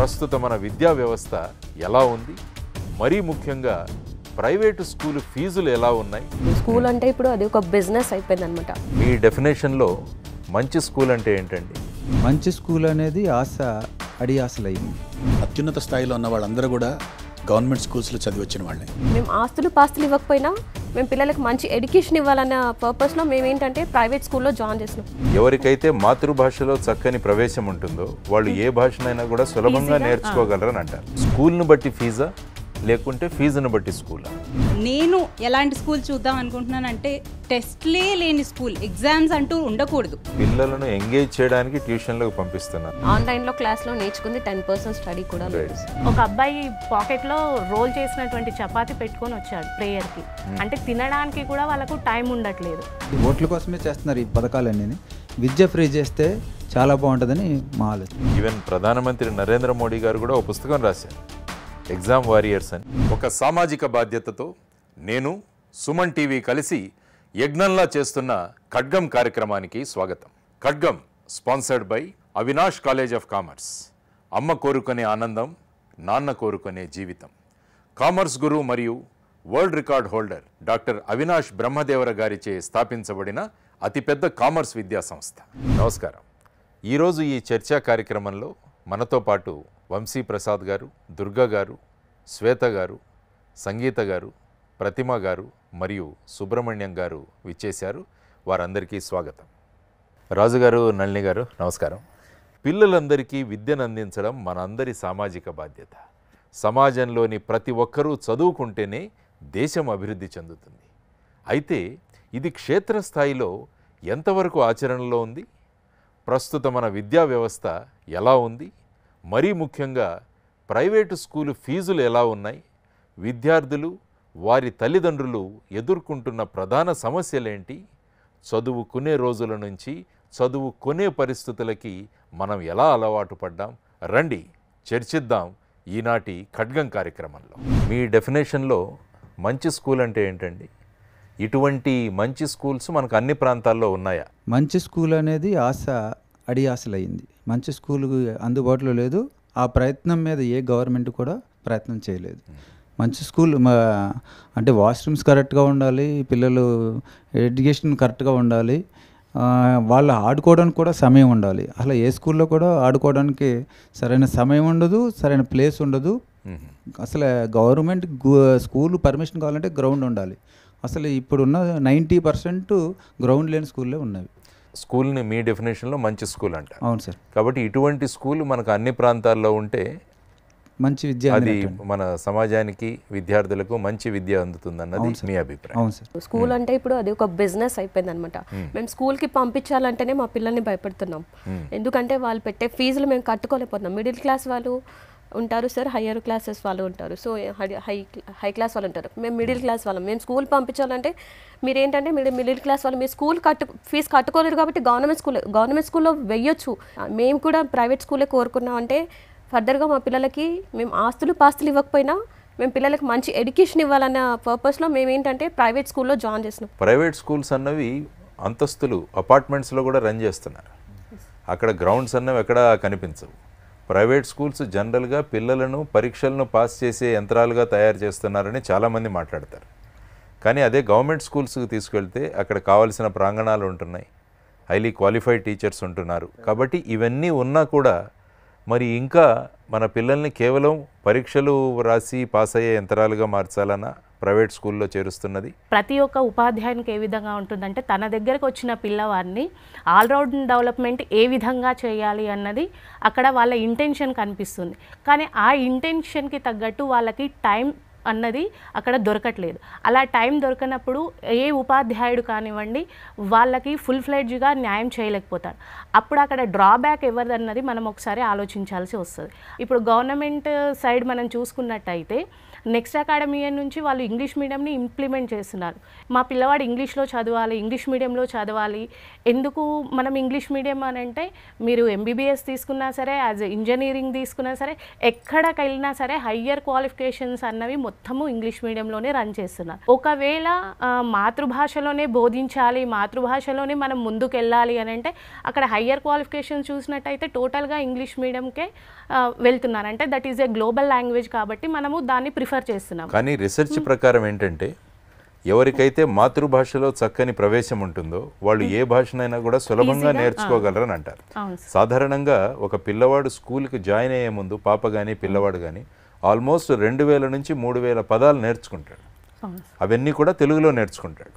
ప్రస్తుత మన విద్యా వ్యవస్థ ఎలా ఉంది మరీ ముఖ్యంగా ప్రైవేటు స్కూల్ ఫీజులు ఎలా ఉన్నాయి స్కూల్ అంటే ఇప్పుడు అది ఒక బిజినెస్ అయిపోయింది అనమాట మీ డెఫినేషన్లో మంచి స్కూల్ అంటే ఏంటండి మంచి స్కూల్ అనేది ఆశ అడి ఆశలైంది అత్యున్నత స్థాయిలో ఉన్న వాళ్ళందరూ కూడా గవర్నమెంట్ స్కూల్స్లో చదివి వచ్చిన వాళ్ళే మేము ఆస్తులు పాస్తులు ఇవ్వకపోయినా మేము పిల్లలకు మంచి ఎడ్యుకేషన్ ఇవ్వాలన్న పర్పస్లో మేము ఏంటంటే ప్రైవేట్ స్కూల్లో జాయిన్ చేసినాం ఎవరికైతే మాతృభాషలో చక్కని ప్రవేశం ఉంటుందో వాళ్ళు ఏ భాషనైనా కూడా సులభంగా నేర్చుకోగలరని అంటారు స్కూల్ను బట్టి ఫీజా లేకుంటే ఫీజును బట్టి స్కూల్ నేను ఎలాంటి స్కూల్ చూద్దాం అనుకుంటున్నానంటే టెస్ట్లే లేని స్కూల్ ఎగ్జామ్స్ అంటూ ఉండకూడదు పిల్లలను ఎంగేజ్ చేయడానికి ట్యూషన్లకు పంపిస్తున్నారు ఆన్లైన్ లో క్లాస్ లో నేర్చుకుంది టెన్ పర్సెంట్ స్టడీ కూడా ఒక అబ్బాయి పాకెట్ లో రోల్ చేసినటువంటి చపాతి పెట్టుకొని వచ్చాడు ప్రేయర్ కి hmm. అంటే తినడానికి కూడా వాళ్ళకు టైం ఉండట్లేదు ఓట్ల కోసమే చేస్తున్నారు ఈ పథకాలన్నీ విద్య ఫ్రీ చేస్తే చాలా బాగుంటుందని మా ఆలోచన ఈవెన్ ప్రధానమంత్రి నరేంద్ర మోడీ గారు కూడా ఒక పుస్తకం రాశారు ఎగ్జామ్ వారియర్స్ అని ఒక సామాజిక బాధ్యతతో నేను సుమన్ టీవీ కలిసి యజ్ఞంలా చేస్తున్న ఖడ్గం కార్యక్రమానికి స్వాగతం Khadgam sponsored by Avinash college of commerce అమ్మ కోరుకునే ఆనందం నాన్న కోరుకునే జీవితం కామర్స్ గురువు మరియు world record holder doctor Avinash Brahmadevara గారిచే స్థాపించబడిన అతిపెద్ద కామర్స్ విద్యా సంస్థ నమస్కారం ఈరోజు ఈ చర్చా కార్యక్రమంలో మనతో పాటు వంశీ ప్రసాద్ గారు దుర్గా గారు శ్వేత గారు సంగీత గారు ప్రతిమ గారు మరియు సుబ్రహ్మణ్యం గారు విచ్చేశారు వారందరికీ స్వాగతం రాజుగారు నళిని గారు నమస్కారం పిల్లలందరికీ విద్యను అందించడం మనందరి సామాజిక బాధ్యత సమాజంలోని ప్రతి ఒక్కరూ చదువుకుంటేనే దేశం అభివృద్ధి చెందుతుంది అయితే ఇది క్షేత్రస్థాయిలో ఎంతవరకు ఆచరణలో ఉంది ప్రస్తుత మన విద్యా వ్యవస్థ ఎలా ఉంది మరీ ముఖ్యంగా ప్రైవేటు స్కూలు ఫీజులు ఎలా ఉన్నాయి విద్యార్థులు వారి తల్లిదండ్రులు ఎదుర్కొంటున్న ప్రధాన సమస్యలేంటి చదువుకునే రోజుల నుంచి చదువు కొనే పరిస్థితులకి మనం ఎలా అలవాటు పడ్డాం రండి చర్చిద్దాం ఈనాటి ఖడ్గం కార్యక్రమంలో మీ డెఫినేషన్లో మంచి స్కూల్ అంటే ఏంటండి ఇటువంటి మంచి స్కూల్స్ మనకు అన్ని ప్రాంతాల్లో ఉన్నాయా మంచి స్కూల్ అనేది ఆశ అడియాసలైంది మంచి స్కూల్ అందుబాటులో లేదు ఆ ప్రయత్నం మీద ఏ గవర్నమెంట్ కూడా ప్రయత్నం చేయలేదు మంచి స్కూల్ మా అంటే వాష్రూమ్స్ కరెక్ట్గా ఉండాలి పిల్లలు ఎడ్యుకేషన్ కరెక్ట్గా ఉండాలి వాళ్ళు ఆడుకోవడానికి కూడా సమయం ఉండాలి అలా ఏ స్కూల్లో కూడా ఆడుకోవడానికి సరైన సమయం ఉండదు సరైన ప్లేస్ ఉండదు అసలు గవర్నమెంట్ స్కూల్ పర్మిషన్ కావాలంటే గ్రౌండ్ ఉండాలి అసలు ఇప్పుడున్న నైంటీ పర్సెంట్ గ్రౌండ్ లేని స్కూల్లో ఉన్నవి స్కూల్ని మీ డెఫినేషన్లో మంచి స్కూల్ అంట అవును సార్ కాబట్టి ఇటువంటి స్కూల్ మనకు అన్ని ప్రాంతాల్లో ఉంటే మంచి విద్య అది మన సమాజానికి విద్యార్థులకు మంచి విద్య అందుతుంది అన్నది మీ అభిప్రాయం స్కూల్ అంటే ఇప్పుడు అది ఒక బిజినెస్ అయిపోయింది అనమాట మేము స్కూల్ కి పంపించాలంటేనే మా పిల్లల్ని భయపడుతున్నాం ఎందుకంటే వాళ్ళు పెట్టే ఫీజులు మేము కట్టుకోలేకపోతున్నాం మిడిల్ క్లాస్ వాళ్ళు ఉంటారు సార్ హయ్యర్ క్లాసెస్ వాళ్ళు ఉంటారు సో హై హై క్లాస్ వాళ్ళు ఉంటారు మేము మిడిల్ క్లాస్ వాళ్ళం మేము స్కూల్ పంపించాలంటే మీరు ఏంటంటే మీరు మిడిల్ క్లాస్ వాళ్ళు మీరు స్కూల్ కట్టు ఫీజు కట్టుకోలేరు కాబట్టి గవర్నమెంట్ స్కూల్ గవర్నమెంట్ స్కూల్లో వెయ్యొచ్చు మేము కూడా ప్రైవేట్ స్కూలే కోరుకున్నాం అంటే ఫర్దర్గా మా పిల్లలకి మేము ఆస్తులు పాస్తులు ఇవ్వకపోయినా మేము పిల్లలకు మంచి ఎడ్యుకేషన్ ఇవ్వాలన్న పర్పస్లో మేము ఏంటంటే ప్రైవేట్ స్కూల్లో జాయిన్ చేసినాం ప్రైవేట్ స్కూల్స్ అన్నవి అంతస్తులు అపార్ట్మెంట్స్లో కూడా రన్ చేస్తున్నారు అక్కడ గ్రౌండ్స్ అన్నవి ఎక్కడ కనిపించవు ప్రైవేట్ స్కూల్స్ జనరల్గా పిల్లలను పరీక్షలను పాస్ చేసే యంత్రాలుగా తయారు చేస్తున్నారని చాలామంది మాట్లాడతారు కానీ అదే గవర్నమెంట్ స్కూల్స్కి తీసుకెళ్తే అక్కడ కావలసిన ప్రాంగణాలు ఉంటున్నాయి హైలీ క్వాలిఫైడ్ టీచర్స్ ఉంటున్నారు కాబట్టి ఇవన్నీ ఉన్నా కూడా మరి ఇంకా మన పిల్లల్ని కేవలం పరీక్షలు రాసి పాస్ అయ్యే యంత్రాలుగా మార్చాలన్న ప్రైవేట్ స్కూల్లో చేరుస్తున్నది ప్రతి ఒక్క ఉపాధ్యాయునికి ఏ విధంగా ఉంటుందంటే తన దగ్గరకు వచ్చిన పిల్లవారిని ఆల్రౌండ్ డెవలప్మెంట్ ఏ విధంగా చేయాలి అన్నది అక్కడ వాళ్ళ ఇంటెన్షన్ కనిపిస్తుంది కానీ ఆ ఇంటెన్షన్కి తగ్గట్టు వాళ్ళకి టైం అన్నది అక్కడ దొరకట్లేదు అలా టైం దొరకనప్పుడు ఏ ఉపాధ్యాయుడు కానివ్వండి వాళ్ళకి ఫుల్ ఫ్లెడ్జ్గా న్యాయం చేయలేకపోతారు అప్పుడు అక్కడ డ్రాబ్యాక్ ఎవరిదన్నది మనం ఒకసారి ఆలోచించాల్సి వస్తుంది ఇప్పుడు గవర్నమెంట్ సైడ్ మనం చూసుకున్నట్టయితే నెక్స్ట్ అకాడమీ నుంచి వాళ్ళు ఇంగ్లీష్ మీడియంని ఇంప్లిమెంట్ చేస్తున్నారు మా పిల్లవాడు ఇంగ్లీష్లో చదవాలి ఇంగ్లీష్ మీడియంలో చదవాలి ఎందుకు మనం ఇంగ్లీష్ మీడియం అని అంటే మీరు ఎంబీబీఎస్ తీసుకున్నా సరే యాజ్ ఇంజనీరింగ్ తీసుకున్నా సరే ఎక్కడికి వెళ్ళినా సరే హయ్యర్ క్వాలిఫికేషన్స్ అన్నవి మొత్తము ఇంగ్లీష్ మీడియంలోనే రన్ చేస్తున్నారు ఒకవేళ మాతృభాషలోనే బోధించాలి మాతృభాషలోనే మనం ముందుకు వెళ్ళాలి అని అంటే అక్కడ హయ్యర్ క్వాలిఫికేషన్ చూసినట్టయితే టోటల్గా ఇంగ్లీష్ మీడియంకే వెళ్తున్నారు అంటే that is a global language కాబట్టి మనము దాన్ని ప్రిఫర్ చేస్తున్నాం కానీ రీసెర్చ్ ప్రకారం ఏంటంటే ఎవరికైతే మాతృభాషలో చక్కని ప్రవేశం ఉంటుందో వాళ్ళు ఏ భాషనైనా కూడా సులభంగా నేర్చుకోగలరని అంటారు సాధారణంగా ఒక పిల్లవాడు స్కూల్కి జాయిన్ అయ్యే ముందు పాప కానీ పిల్లవాడు కానీ ఆల్మోస్ట్ రెండు వేల నుంచి మూడు వేల పదాలు నేర్చుకుంటాడు అవన్నీ కూడా తెలుగులో నేర్చుకుంటాడు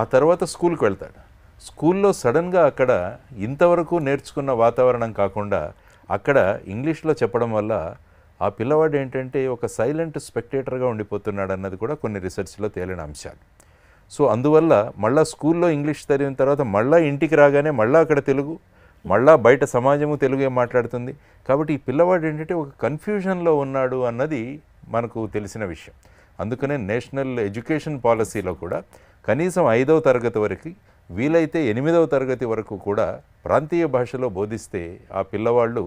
ఆ తర్వాత స్కూల్కి వెళ్తాడు స్కూల్లో సడన్గా అక్కడ ఇంతవరకు నేర్చుకున్న వాతావరణం కాకుండా అక్కడ ఇంగ్లీష్లో చెప్పడం వల్ల ఆ పిల్లవాడు ఏంటంటే ఒక సైలెంట్ స్పెక్టేటర్గా ఉండిపోతున్నాడు అన్నది కూడా కొన్ని రీసెర్చ్లో తేలిన అంశాలు సో అందువల్ల మళ్ళీ స్కూల్లో ఇంగ్లీష్ తరిగిన తర్వాత మళ్ళీ ఇంటికి రాగానే మళ్ళీ అక్కడ తెలుగు మళ్ళా బయట సమాజము తెలుగే మాట్లాడుతుంది కాబట్టి ఈ పిల్లవాడు ఏంటంటే ఒక కన్ఫ్యూజన్లో ఉన్నాడు అన్నది మనకు తెలిసిన విషయం అందుకనే నేషనల్ ఎడ్యుకేషన్ పాలసీలో కూడా కనీసం ఐదవ తరగతి వరకు వీలైతే ఎనిమిదవ తరగతి వరకు కూడా ప్రాంతీయ భాషలో బోధిస్తే ఆ పిల్లవాళ్ళు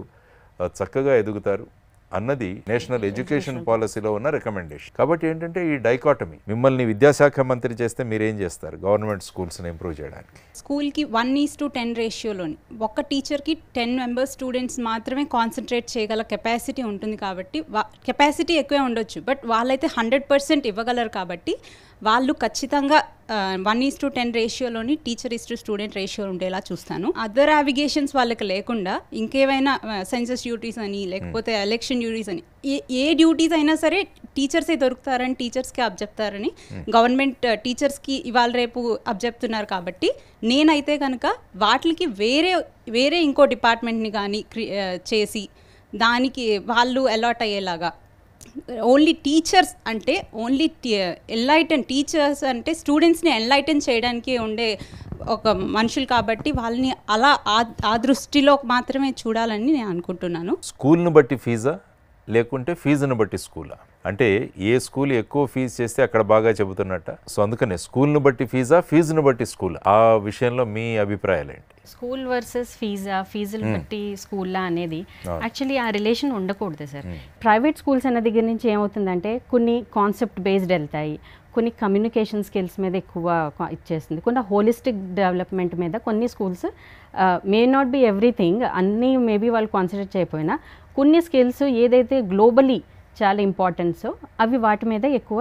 చక్కగా ఎదుగుతారు అన్నది నేషనల్ ఎడ్యుకేషన్ పాలసీలో ఉన్న రికమెండేషన్ కాబట్టి ఏంటంటే ఈ డైకాటమీ మిమ్మల్ని విద్యాశాఖ మంత్రి చేస్తే మీరేం చేస్తారు గవర్నమెంట్ స్కూల్స్ని ఇంప్రూవ్ చేయడానికి స్కూల్కి వన్ ఈస్ టు టెన్ రేషియోలోని ఒక్క టీచర్కి టెన్ మెంబర్స్ స్టూడెంట్స్ మాత్రమే కాన్సన్ట్రేట్ చేయగల కెపాసిటీ ఉంటుంది కాబట్టి కెపాసిటీ ఎక్కువే ఉండొచ్చు బట్ వాళ్ళైతే హండ్రెడ్ పర్సెంట్ ఇవ్వగలరు కాబట్టి వాళ్ళు ఖచ్చితంగా వన్ ఈస్ టు టెన్ రేషియోలోని teacher is to student ratio ఉండేలా చూస్తాను అదర్ యావిగేషన్స్ వాళ్ళకి లేకుండా ఇంకేమైనా సెన్సస్ డ్యూటీస్ అని లేకపోతే ఎలక్షన్ hmm. డ్యూటీస్ అని ఏ ఏ డ్యూటీస్ అయినా సరే టీచర్సే దొరుకుతారని టీచర్స్కే అబ్జెప్తారని గవర్నమెంట్ hmm. టీచర్స్కి ఇవాళ రేపు అబ్జెప్తున్నారు కాబట్టి నేనైతే కనుక వాటికి వేరే వేరే ఇంకో డిపార్ట్మెంట్ని కానీ చేసి దానికి వాళ్ళు అలాట్ అయ్యేలాగా ఓన్లీ టీచర్స్ అంటే ఓన్లీ ఎన్లైటన్ టీచర్స్ అంటే స్టూడెంట్స్ని ఎన్లైటన్ చేయడానికి ఉండే ఒక మనుషులు కాబట్టి వాళ్ళని అలా ఆ దృష్టిలో మాత్రమే చూడాలని నేను అనుకుంటున్నాను స్కూల్ను బట్టి ఫీజా లేకుంటే ఫీజును బట్టి స్కూలా అంటే ఏ స్కూల్ ఎక్కువ ఫీజు చేస్తే అక్కడ బాగా చెబుతున్నట్ట సో అందుకనే స్కూల్ను బట్టి ఫీజా ఫీజును బట్టి స్కూల్ ఆ విషయంలో మీ అభిప్రాయాలు ఏంటి స్కూల్ వర్సెస్ ఫీజా ఫీజులు బట్టి స్కూల్లా అనేది యాక్చువల్లీ ఆ రిలేషన్ ఉండకూడదు సార్ ప్రైవేట్ స్కూల్స్ అన్న దగ్గర నుంచి ఏమవుతుందంటే కొన్ని కాన్సెప్ట్ బేస్డ్ వెళ్తాయి కొన్ని కమ్యూనికేషన్ స్కిల్స్ మీద ఎక్కువ ఇచ్చేస్తుంది కొన్ని హోలిస్టిక్ డెవలప్మెంట్ మీద కొన్ని schools may not be everything అన్నీ మేబీ వాళ్ళు కాన్సన్ట్రేట్ చేయకపోయినా కొన్ని స్కిల్స్ ఏదైతే గ్లోబలీ చాలా ఇంపార్టెన్స్ అవి వాటి మీద ఎక్కువ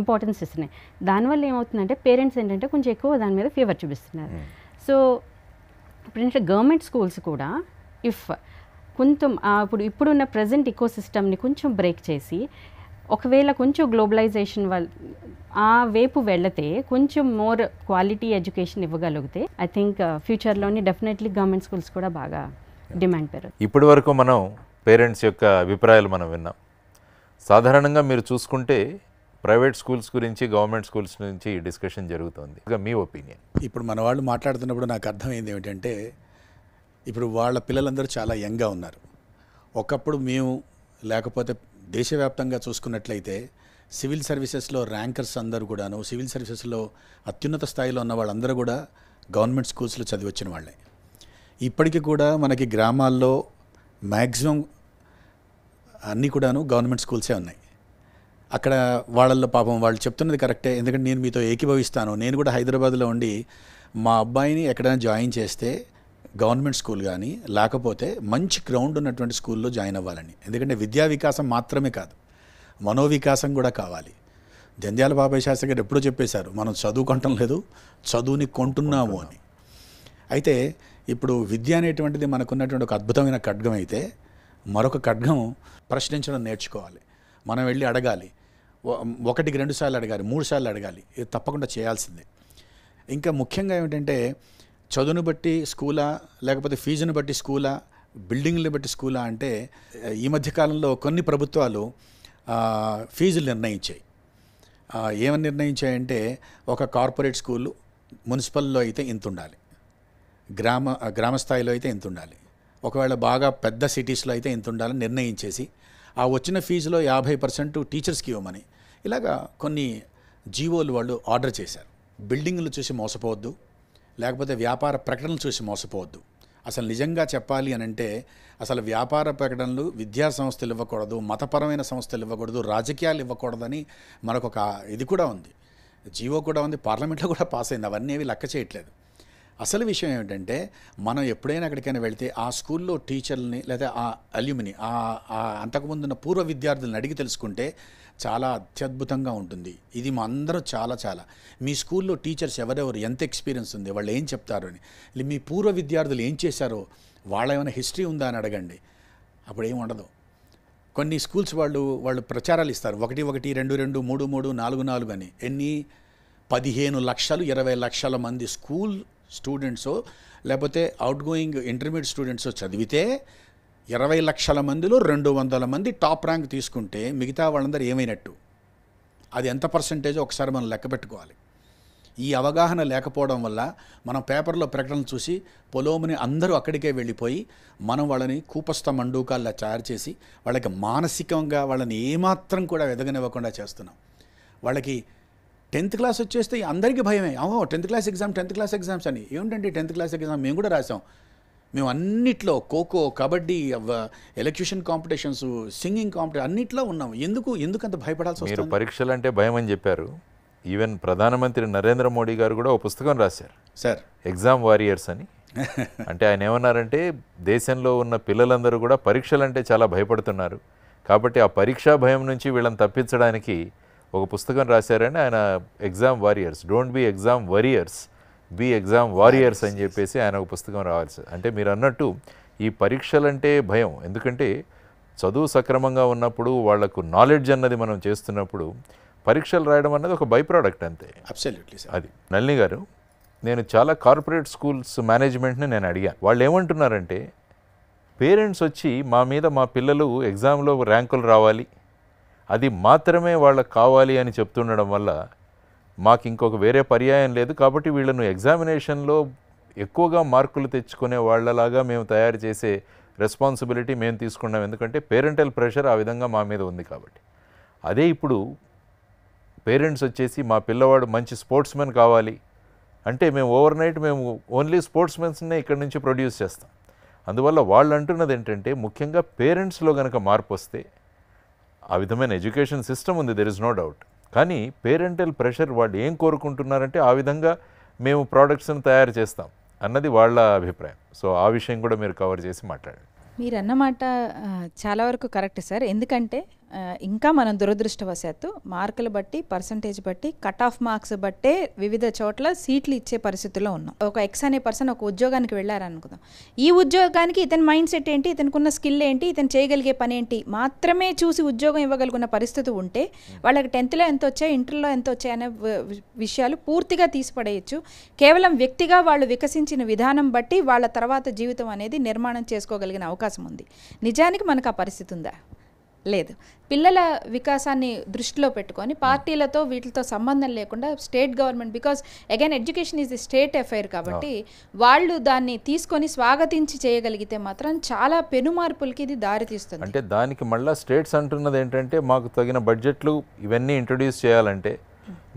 ఇంపార్టెన్స్ ఇస్తున్నాయి దానివల్ల ఏమవుతుందంటే పేరెంట్స్ ఏంటంటే కొంచెం ఎక్కువ దాని మీద ఫీవర్ చూపిస్తున్నారు hmm. సో ఇప్పుడు గవర్నమెంట్ స్కూల్స్ కూడా ఇఫ్ కొంచెం ఇప్పుడు ఇప్పుడున్న ప్రజెంట్ ఇకో సిస్టమ్ని కొంచెం బ్రేక్ చేసి ఒకవేళ కొంచెం గ్లోబలైజేషన్ వల్ ఆ వైపు వెళ్తే కొంచెం మోర్ క్వాలిటీ ఎడ్యుకేషన్ ఇవ్వగలిగితే ఐ థింక్ ఫ్యూచర్లోని డెఫినెట్లీ గవర్నమెంట్ స్కూల్స్ కూడా బాగా డిమాండ్ పెరుగు ఇప్పటి వరకు మనం పేరెంట్స్ యొక్క అభిప్రాయాలు మనం విన్నాం సాధారణంగా మీరు చూసుకుంటే ప్రైవేట్ స్కూల్స్ గురించి గవర్నమెంట్ స్కూల్స్ నుంచి డిస్కషన్ జరుగుతుంది ఇక మీ ఒపీనియన్ ఇప్పుడు మన వాళ్ళు మాట్లాడుతున్నప్పుడు నాకు అర్థమైంది ఏమిటంటే ఇప్పుడు వాళ్ళ పిల్లలందరూ చాలా యంగ్గా ఉన్నారు ఒకప్పుడు మేము లేకపోతే దేశవ్యాప్తంగా చూసుకున్నట్లయితే సివిల్ సర్వీసెస్లో ర్యాంకర్స్ అందరూ కూడాను సివిల్ సర్వీసెస్లో అత్యున్నత స్థాయిలో ఉన్న వాళ్ళందరూ కూడా గవర్నమెంట్ స్కూల్స్లో చదివచ్చిన వాళ్ళే ఇప్పటికీ కూడా మనకి గ్రామాల్లో మ్యాక్సిమం అన్నీ కూడాను గవర్నమెంట్ స్కూల్సే ఉన్నాయి అక్కడ వాళ్ళల్లో పాపం వాళ్ళు చెప్తున్నది కరెక్టే ఎందుకంటే నేను మీతో ఏకీభవిస్తాను నేను కూడా హైదరాబాద్లో ఉండి మా అబ్బాయిని ఎక్కడైనా జాయిన్ చేస్తే గవర్నమెంట్ స్కూల్ కానీ లేకపోతే మంచి గ్రౌండ్ ఉన్నటువంటి స్కూల్లో జాయిన్ అవ్వాలని ఎందుకంటే విద్యా వికాసం మాత్రమే కాదు మనోవికాసం కూడా కావాలి జంధ్యాల బాబాయ్ శాస్త్రి గారు ఎప్పుడో చెప్పేశారు మనం చదువుకుంటం లేదు చదువుని కొంటున్నాము అని అయితే ఇప్పుడు విద్య అనేటువంటిది మనకున్నటువంటి ఒక అద్భుతమైన ఖడ్గం అయితే మరొక ఖడ్గం ప్రశ్నించడం నేర్చుకోవాలి మనం వెళ్ళి అడగాలి ఒకటికి రెండు సార్లు అడగాలి మూడు సార్లు అడగాలి ఇది తప్పకుండా చేయాల్సిందే ఇంకా ముఖ్యంగా ఏమిటంటే చదువును బట్టి స్కూలా లేకపోతే ఫీజును బట్టి స్కూలా బిల్డింగ్ని బట్టి స్కూలా అంటే ఈ మధ్య కాలంలో కొన్ని ప్రభుత్వాలు ఫీజులు నిర్ణయించాయి ఏమని నిర్ణయించాయంటే ఒక కార్పొరేట్ స్కూలు మున్సిపల్లో అయితే ఇంత ఉండాలి గ్రామ గ్రామ స్థాయిలో అయితే ఇంత ఉండాలి ఒకవేళ బాగా పెద్ద సిటీస్లో అయితే ఇంత ఉండాలని నిర్ణయించేసి ఆ వచ్చిన ఫీజులో యాభై పర్సెంట్ టీచర్స్కి ఇవ్వమని ఇలాగా కొన్ని జీవోలు వాళ్ళు ఆర్డర్ చేశారు బిల్డింగ్లు చూసి మోసపోవద్దు లేకపోతే వ్యాపార ప్రకటనలు చూసి మోసపోవద్దు అసలు నిజంగా చెప్పాలి అని అంటే అసలు వ్యాపార ప్రకటనలు విద్యా సంస్థలు ఇవ్వకూడదు మతపరమైన సంస్థలు ఇవ్వకూడదు రాజకీయాలు ఇవ్వకూడదని మనకొక ఇది కూడా ఉంది జీవో కూడా ఉంది పార్లమెంట్లో కూడా పాస్ అయింది అవన్నీ ఏవి లెక్క చేయట్లేదు అసలు విషయం ఏమిటంటే మనం ఎప్పుడైనా ఎక్కడికైనా వెళితే ఆ స్కూల్లో టీచర్ని లేదా ఆ అల్యూమిని ఆ అంతకుముందున్న పూర్వ విద్యార్థులను అడిగి తెలుసుకుంటే చాలా అత్యద్భుతంగా ఉంటుంది ఇది మా అందరూ చాలా చాలా మీ స్కూల్లో టీచర్స్ ఎవరెవరు ఎంత ఎక్స్పీరియన్స్ ఉంది వాళ్ళు ఏం చెప్తారు అని మీ పూర్వ విద్యార్థులు ఏం చేశారో వాళ్ళ ఏమైనా హిస్టరీ ఉందా అని అడగండి అప్పుడు ఏం ఉండదు కొన్ని స్కూల్స్ వాళ్ళు వాళ్ళు ప్రచారాలు ఇస్తారు ఒకటి ఒకటి రెండు రెండు మూడు మూడు నాలుగు నాలుగు అని ఎన్ని పదిహేను లక్షలు ఇరవై లక్షల మంది స్కూల్ స్టూడెంట్స్ లేకపోతే అవుట్ గోయింగ్ ఇంటర్మీడియట్ స్టూడెంట్స్ చదివితే ఇరవై లక్షల మందిలో రెండు వందల మంది టాప్ ర్యాంక్ తీసుకుంటే మిగతా వాళ్ళందరూ ఏమైనట్టు అది ఎంత పర్సంటేజ్ ఒకసారి మనం లెక్క పెట్టుకోవాలి ఈ అవగాహన లేకపోవడం వల్ల మనం పేపర్లో ప్రకటనలు చూసి పొలోముని అందరూ అక్కడికే వెళ్ళిపోయి మనం వాళ్ళని కూపస్థ మండూకాల్లో తయారు చేసి వాళ్ళకి మానసికంగా వాళ్ళని ఏమాత్రం కూడా ఎదగనివ్వకుండా చేస్తున్నాం వాళ్ళకి టెన్త్ క్లాస్ వచ్చేస్తే అందరికీ భయమే అవును tenth class exam tenth class exams అని ఏమిటండి టెన్త్ క్లాస్ ఎగ్జామ్ మేము కూడా రాసాం మేము అన్నిట్లో kho kho kabaddi elocution competitions singing competition అన్నిట్లో ఉన్నాం ఎందుకు ఎందుకు అంత భయపడాల్సి వస్తుంది పరీక్షలు అంటే భయం అని చెప్పారు ఈవెన్ ప్రధానమంత్రి నరేంద్ర మోడీ గారు కూడా ఒక పుస్తకం రాశారు సార్ ఎగ్జామ్ వారియర్స్ అని అంటే ఆయన ఏమన్నారంటే దేశంలో ఉన్న పిల్లలందరూ కూడా పరీక్షలంటే చాలా భయపడుతున్నారు కాబట్టి ఆ పరీక్షా భయం నుంచి వీళ్ళని తప్పించడానికి ఒక పుస్తకం రాశారని ఆయన exam warriors don't be exam warriors be exam warriors అని చెప్పేసి ఆయన ఒక పుస్తకం రావాల్సి అంటే మీరు అన్నట్టు ఈ పరీక్షలంటే భయం ఎందుకంటే చదువు సక్రమంగా ఉన్నప్పుడు వాళ్లకు నాలెడ్జ్ అన్నది మనం చేస్తున్నప్పుడు పరీక్షలు రాయడం అన్నది ఒక బై ప్రోడక్ట్ అంతే అబ్సల్యూట్లీ అది నళిని గారు నేను చాలా కార్పొరేట్ స్కూల్స్ మేనేజ్మెంట్ని నేను అడిగాను వాళ్ళు ఏమంటున్నారంటే పేరెంట్స్ వచ్చి మా మీద మా పిల్లలు ఎగ్జామ్లో ర్యాంకులు రావాలి అది మాత్రమే వాళ్ళకు కావాలి అని చెప్తుండడం వల్ల మాకు ఇంకొక వేరే పర్యాయం లేదు కాబట్టి వీళ్ళను ఎగ్జామినేషన్లో ఎక్కువగా మార్కులు తెచ్చుకునే వాళ్ళలాగా మేము తయారు చేసే రెస్పాన్సిబిలిటీ మేము తీసుకున్నాం ఎందుకంటే పేరెంటల్ ప్రెషర్ ఆ విధంగా మా మీద ఉంది కాబట్టి అదే ఇప్పుడు పేరెంట్స్ వచ్చేసి మా పిల్లవాడు మంచి స్పోర్ట్స్మెన్ కావాలి అంటే మేము ఓవర్ నైట్ మేము ఓన్లీ స్పోర్ట్స్మెన్స్నే ఇక్కడి నుంచి ప్రొడ్యూస్ చేస్తాం అందువల్ల వాళ్ళు అంటున్నది ఏంటంటే ముఖ్యంగా పేరెంట్స్లో కనుక మార్పు వస్తే ఆ విధమైన ఎడ్యుకేషన్ సిస్టమ్ ఉంది దెర్ ఇస్ నో డౌట్ కానీ పేరెంటల్ ప్రెషర్ వాళ్ళు ఏం కోరుకుంటున్నారంటే ఆ విధంగా మేము ప్రోడక్ట్స్ని తయారు చేస్తాం అన్నది వాళ్ళ అభిప్రాయం సో ఆ విషయం కూడా మీరు కవర్ చేసి మాట్లాడండి మీరు అన్నమాట చాలా వరకు కరెక్ట్ సార్ ఎందుకంటే ఇంకా మనం దురదృష్టవశాత్తు మార్కులు బట్టి పర్సంటేజ్ బట్టి కట్ ఆఫ్ మార్క్స్ బట్టే వివిధ చోట్ల సీట్లు ఇచ్చే పరిస్థితిలో ఉన్నాం ఒక ఎక్స్ అనే పర్సన్ ఒక ఉద్యోగానికి వెళ్ళారనుకుందాం ఈ ఉద్యోగానికి ఇతని మైండ్ సెట్ ఏంటి ఇతనికి స్కిల్ ఏంటి ఇతను చేయగలిగే పని ఏంటి మాత్రమే చూసి ఉద్యోగం ఇవ్వగలుగున్న పరిస్థితి ఉంటే వాళ్ళకి టెన్త్లో ఎంత వచ్చాయి ఇంటర్లో ఎంత వచ్చాయి అనే విషయాలు పూర్తిగా తీసిపడేయచ్చు కేవలం వ్యక్తిగా వాళ్ళు వికసించిన విధానం బట్టి వాళ్ళ తర్వాత జీవితం అనేది నిర్మాణం చేసుకోగలిగిన అవకాశం ఉంది నిజానికి మనకు ఆ పరిస్థితి ఉందా లేదు పిల్లల వికాసాన్ని దృష్టిలో పెట్టుకొని పార్టీలతో వీటితో సంబంధం లేకుండా state government because again education is the state affair కాబట్టి వాళ్ళు దాన్ని తీసుకొని స్వాగతించి చేయగలిగితే మాత్రం చాలా పెనుమార్పులకి ఇది దారితీస్తుంది అంటే దానికి మళ్ళీ స్టేట్స్ అంటున్నది ఏంటంటే మాకు తగిన బడ్జెట్లు ఇవన్నీ ఇంట్రొడ్యూస్ చేయాలంటే